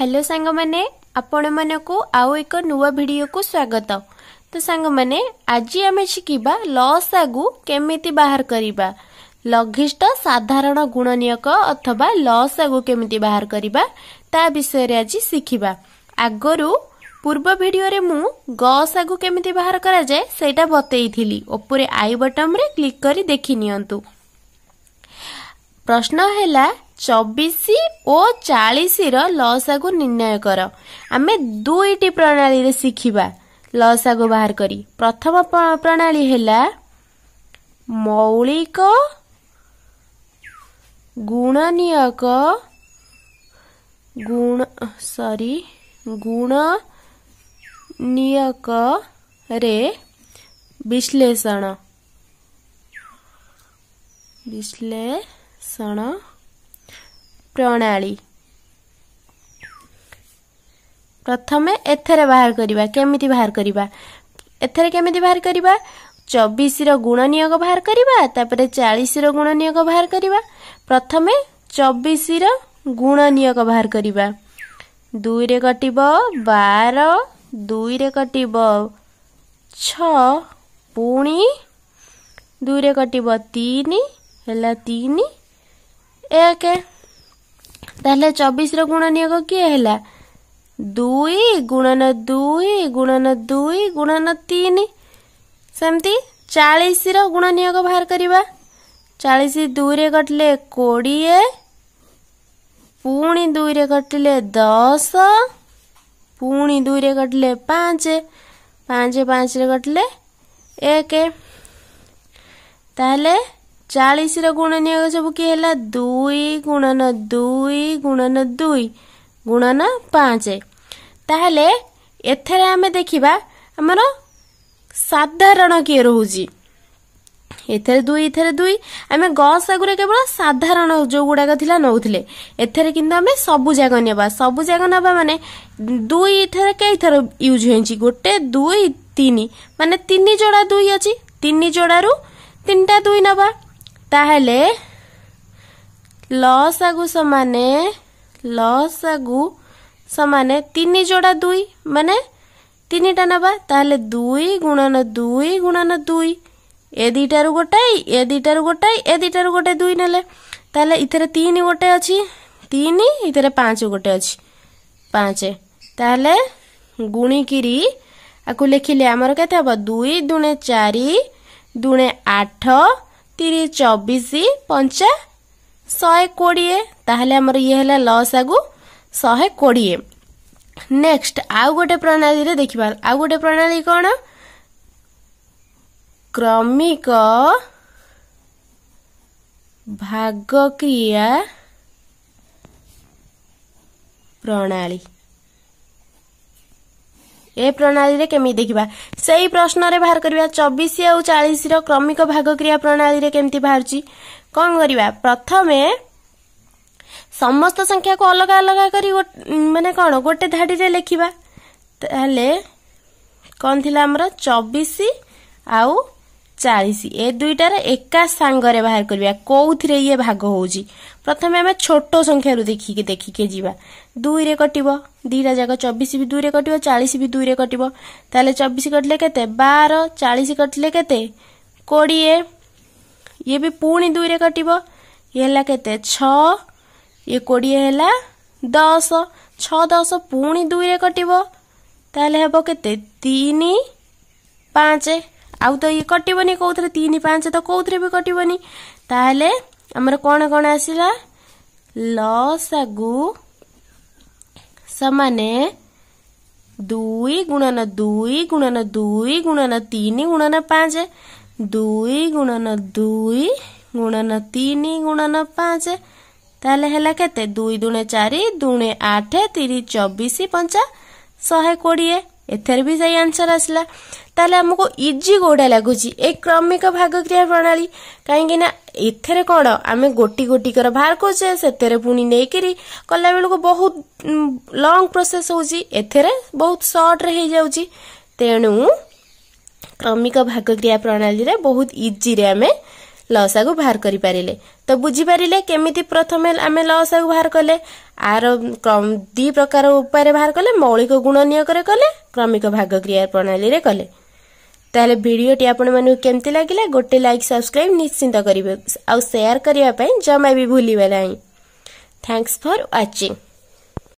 hello ସାଙ୍ଗମାନେ ଆପଣମାନଙ୍କୁ ଆଉ ଏକ ନୂଆ ଭିଡ଼ିଓକୁ ସ୍ୱାଗତ ତ ସାଙ୍ଗମାନେ ଆଜି ଆମେ ଶିଖିବା ଲସ୍ ଆଗୁ କେମିତି ବାହାର କରିବା ଲଘିଷ୍ଟ ସାଧାରଣ ଗୁଣନୀୟକ ଅଥବା ଲସ୍ ଆଗୁ କେମିତି ବାହାର କରିବା ତା ବିଷୟରେ ଆଜି ଶିଖିବା ଆଗରୁ ପୂର୍ବ ଭିଡ଼ିଓରେ ମୁଁ ଗ ଆଗୁ କେମିତି ବାହାର କରାଯାଏ ସେଇଟା ବତେଇଥିଲି ଉପରେ ଆଇ ବଟମ୍ରେ କ୍ଲିକ୍ କରି ଦେଖିନିଅନ୍ତୁ ପ୍ରଶ୍ନ ହେଲା ଚବିଶ ଓ ଚାଳିଶର ଲସାଗୁ ନିର୍ଣ୍ଣୟ କର ଆମେ ଦୁଇଟି ପ୍ରଣାଳୀରେ ଶିଖିବା ଲସାଗୁ ବାହାର କରି ପ୍ରଥମ ପ୍ରଣାଳୀ ହେଲା ମୌଳିକ ଗୁଣନିୟକ ଗୁଣ ସରି ଗୁଣ ନିୟକରେ ବିଶ୍ଳେଷଣ ବିଶ୍ଳେଷଣ ପ୍ରଣାଳୀ ପ୍ରଥମେ ଏଥର ବାହାର କରିବା କେମିତି ବାହାର କରିବା ଏଥର କେମିତି ବାହାର କରିବା ଚବିଶର ଗୁଣ ନିୟୋଗ ବାହାର କରିବା ତାପରେ ଚାଳିଶର ଗୁଣ ନିୟୋଗ ବାହାର କରିବା ପ୍ରଥମେ ଚବିଶର ଗୁଣ ନିୟୋଗ ବାହାର କରିବା ଦୁଇରେ କଟିବ ବାର ଦୁଇରେ କଟିବ ଛଅ ପୁଣି ଦୁଇରେ କଟିବ ତିନି ହେଲା ତିନି ଏକ तबिस र गुणनियोग दुई गुणन दुई गुणन दुई गुणन तिन सिस र गुणनियोग बाहार चालिस दुई र कटि कि दुई र कटि दस पि दुई कटि पाँच पाँच पाँच कटि एक ताले ଚାଳିଶର ଗୁଣ ନିୟୋଗ ସବୁ କିଏ ହେଲା ଦୁଇ ଗୁଣନ ଦୁଇ ଗୁଣନ ଦୁଇ ଗୁଣନ ପାଞ୍ଚ ତାହେଲେ ଏଥିରେ ଆମେ ଦେଖିବା ଆମର ସାଧାରଣ କିଏ ରହୁଛି ଏଥିରେ ଦୁଇ ଏଥିରେ ଦୁଇ ଆମେ ଗସାଗୁରେ କେବଳ ସାଧାରଣ ଗୁଡ଼ାକ ଥିଲା ନେଉଥିଲେ ଏଥିରେ କିନ୍ତୁ ଆମେ ସବୁଯାକ ନେବା ସବୁଯାକ ନେବା ମାନେ ଦୁଇ ଏଥିରେ କେଇଥର ୟୁଜ୍ ହେଇଛି ଗୋଟେ ଦୁଇ ତିନି ମାନେ ତିନି ଯୋଡ଼ା ଦୁଇ ଅଛି ତିନି ଯୋଡ଼ାରୁ ତିନିଟା ଦୁଇ ନେବା ତାହେଲେ ଲସାଗୁ ସମାନେ ଲସାଗୁ ସମାନେ ତିନି ଯୋଡ଼ା ଦୁଇ ମାନେ ତିନିଟା ନେବା ତାହେଲେ ଦୁଇ ଗୁଣନ ଦୁଇ ଗୁଣନ ଦୁଇ ଏ ଦୁଇଟାରୁ ଗୋଟାଏ ଏ ଦୁଇଟାରୁ ଗୋଟାଏ ଏ ଦୁଇଟାରୁ ଗୋଟେ ଦୁଇ ନେଲେ ତାହେଲେ ଏଥିରେ ତିନି ଗୋଟେ ଅଛି ତିନି ଏଥିରେ ପାଞ୍ଚ ଗୋଟେ ଅଛି ପାଞ୍ଚ ତାହେଲେ ଗୁଣିକିରି ଆକୁ ଲେଖିଲେ ଆମର କେତେ ହେବ ଦୁଇ ଦୁଣେ ଚାରି ଦୁଣେ ଆଠ चबिश पंचा शहे कोड़े आमर ये लस आगु शहे कोड़े नेक्स्ट आउ गोटे प्रणाली देखा आउ गोटे प्रणाली कौन क्रमिक भाग क्रिया प्रणाली ଏ ପ୍ରଣାଳୀରେ କେମିତି ଦେଖିବା ସେଇ ପ୍ରଶ୍ନରେ ବାହାର କରିବା ଚବିଶ ଆଉ ଚାଳିଶର କ୍ରମିକ ଭାଗକ୍ରିୟା ପ୍ରଣାଳୀରେ କେମିତି ବାହାରୁଛି କ'ଣ କରିବା ପ୍ରଥମେ ସମସ୍ତ ସଂଖ୍ୟାକୁ ଅଲଗା ଅଲଗା କରି ମାନେ କ'ଣ ଗୋଟେ ଧାଡ଼ିରେ ଲେଖିବା ତାହେଲେ କ'ଣ ଥିଲା ଆମର ଚବିଶ ଆଉ ଚାଳିଶ ଏ ଦୁଇଟାର ଏକା ସାଙ୍ଗରେ ବାହାର କରିବା କୋଉଥିରେ ଇଏ ଭାଗ ହେଉଛି ପ୍ରଥମେ ଆମେ ଛୋଟ ସଂଖ୍ୟାରୁ ଦେଖିକି ଦେଖିକି ଯିବା ଦୁଇରେ କଟିବ ଦୁଇଟା ଯାକ ଚବିଶ ବି ଦୁଇରେ କଟିବ ଚାଳିଶ ବି ଦୁଇରେ କଟିବ ତାହେଲେ ଚବିଶ କଟିଲେ କେତେ ବାର ଚାଳିଶ କଟିଲେ କେତେ କୋଡ଼ିଏ ଇଏ ବି ପୁଣି ଦୁଇରେ କଟିବ ଇଏ ହେଲା କେତେ ଛଅ ଇଏ କୋଡ଼ିଏ ହେଲା ଦଶ ଛଅ ଦଶ ପୁଣି ଦୁଇରେ କଟିବ ତାହେଲେ ହେବ କେତେ ତିନି ପାଞ୍ଚ ଆଉ ତ ଇଏ କଟିବନି କେଉଁଥିରେ ତିନି ପାଞ୍ଚ ତ କେଉଁଥିରେ ବି କଟିବନି ତାହେଲେ ଆମର କ'ଣ କ'ଣ ଆସିଲା ଲସାଗୁ ସମାନେ ଦୁଇ ଗୁଣନ ଦୁଇ ଗୁଣନ ଦୁଇ ଗୁଣନ ତିନି ଗୁଣନ ପାଞ୍ଚ ଦୁଇ ଗୁଣନ ଦୁଇ ଗୁଣନ ତିନି ଗୁଣନ ପାଞ୍ଚ ତାହେଲେ ହେଲା କେତେ ଦୁଇ ଦୁଣେ ଚାରି ଦୁଣେ ଆଠ ତିରିଶ ଚବିଶ ପଞ୍ଚା ଶହେ କୋଡ଼ିଏ ଏଥର ବି ସେଇ ଆନ୍ସର ଆସିଲା ତାହେଲେ ଆମକୁ ଇଜି କୋଉଟା ଲାଗୁଛି ଏ କ୍ରମିକ ଭାଗକ୍ରିୟା ପ୍ରଣାଳୀ କାହିଁକି ନା ଏଥିରେ କ'ଣ ଆମେ ଗୋଟି ଗୋଟିକର ବାହାର କରୁଛେ ସେଥିରେ ପୁଣି ନେଇକିରି କଲାବେଳକୁ ବହୁତ ଲଙ୍ଗ ପ୍ରୋସେସ୍ ହେଉଛି ଏଥିରେ ବହୁତ ସର୍ଟରେ ହେଇଯାଉଛି ତେଣୁ କ୍ରମିକ ଭାଗକ୍ରିୟା ପ୍ରଣାଳୀରେ ବହୁତ ଇଜିରେ ଆମେ ଲସାଗୁ ବାହାର କରିପାରିଲେ ତ ବୁଝିପାରିଲେ କେମିତି ପ୍ରଥମେ ଆମେ ଲସାଗୁ ବାହାର କଲେ ଆର ଦୁଇ ପ୍ରକାର ଉପାୟରେ ବାହାର କଲେ ମୌଳିକ ଗୁଣ ନିୟୋଗରେ କଲେ କ୍ରମିକ ଭାଗ କ୍ରିୟା ପ୍ରଣାଳୀରେ କଲେ ତାହେଲେ ଭିଡ଼ିଓଟି ଆପଣମାନଙ୍କୁ କେମିତି ଲାଗିଲା ଗୋଟେ ଲାଇକ୍ ସବସ୍କ୍ରାଇବ୍ ନିଶ୍ଚିନ୍ତ କରିବେ ଆଉ ସେୟାର କରିବା ପାଇଁ ଜମା ବି ଭୁଲିବେ ନାହିଁ ଥ୍ୟାଙ୍କ୍ସ ଫର୍ ୱାଚିଙ୍ଗ